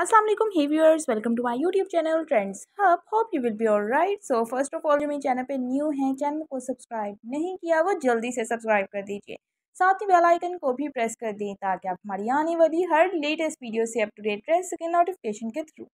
असलम ही viewers welcome to my YouTube channel trends hub hope you will be all right so first of all जो मेरे channel पे new है channel को subscribe नहीं किया वो जल्दी से सब्सक्राइब कर दीजिए साथ ही बेल आइकन को भी प्रेस कर दें ताकि आप हमारी आने वाली हर लेटेस्ट वीडियो से अप टू डेट रह सकें नोटिफिकेशन के थ्रू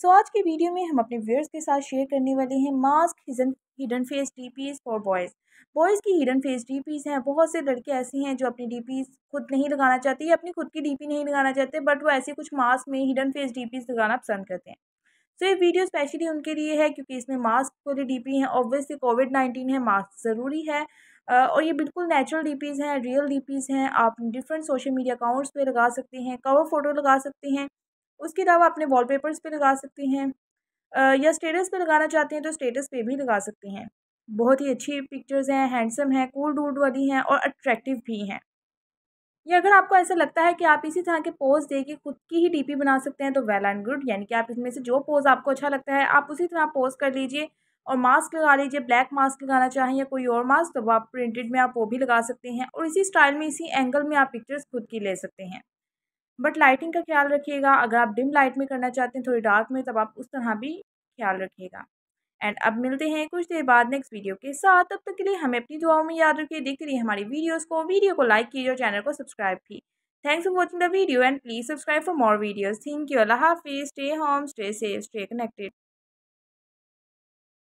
सो so, आज की वीडियो में हम अपने व्यूअर्स के साथ शेयर करने वाले हैं मास्क हिजन hidden face D Ps for boys boys की हिडन फेस डी पीज़ हैं बहुत से लड़के ऐसे हैं जो अपनी डी पीज़ खुद नहीं लगाना चाहते या अपनी खुद की डी पी नहीं लगाना चाहते बट वो ऐसे कुछ मास्क में हिडन फेस डी पीज़ लगाना पसंद करते हैं सो so, ये वीडियो स्पेशली उनके लिए है क्योंकि इसमें मास्क वाले डी पी हैं ऑब्वियसली कोविड नाइन्टीन है मास्क ज़रूरी है और ये बिल्कुल नेचुरल डी पीज़ हैं रियल डी पीज़ हैं आप डिफरेंट सोशल मीडिया अकाउंट्स पे लगा सकते हैं कवर फ़ोटो लगा सकते हैं उसके अलावा अपने वॉलपेपर्स पे लगा सकती हैं या स्टेटस पे लगाना चाहते हैं तो स्टेटस पे भी लगा सकती हैं बहुत ही अच्छी पिक्चर्स हैं हैंडसम हैं कूल डूड वाली हैं और अट्रैक्टिव भी हैं या अगर आपको ऐसा लगता है कि आप इसी तरह के पोज दे के खुद की ही डीपी बना सकते हैं तो वेल एंड गुड यानी कि आप इसमें से जो पोज आपको अच्छा लगता है आप उसी तरह पोज कर लीजिए और मास्क लगा लीजिए ब्लैक मास्क लगाना चाहें या कोई और मास्क तो आप प्रिंटेड में आप वो भी लगा सकते हैं और इसी स्टाइल में इसी एंगल में आप पिक्चर्स खुद की ले सकते हैं बट लाइटिंग का ख्याल रखिएगा अगर आप डिम लाइट में करना चाहते हैं थोड़ी डार्क में तब आप उस तरह भी ख्याल रखिएगा एंड अब मिलते हैं कुछ देर बाद नेक्स्ट वीडियो के साथ तब तक के लिए हमें अपनी दुआओं में याद रखिए देखते रहिए हमारी वीडियोस को वीडियो को लाइक कीजिए और चैनल को सब्सक्राइब भी thanks for watching the video and please subscribe for more videos thank you अल्लाह हाफिज stay home stay safe stay connected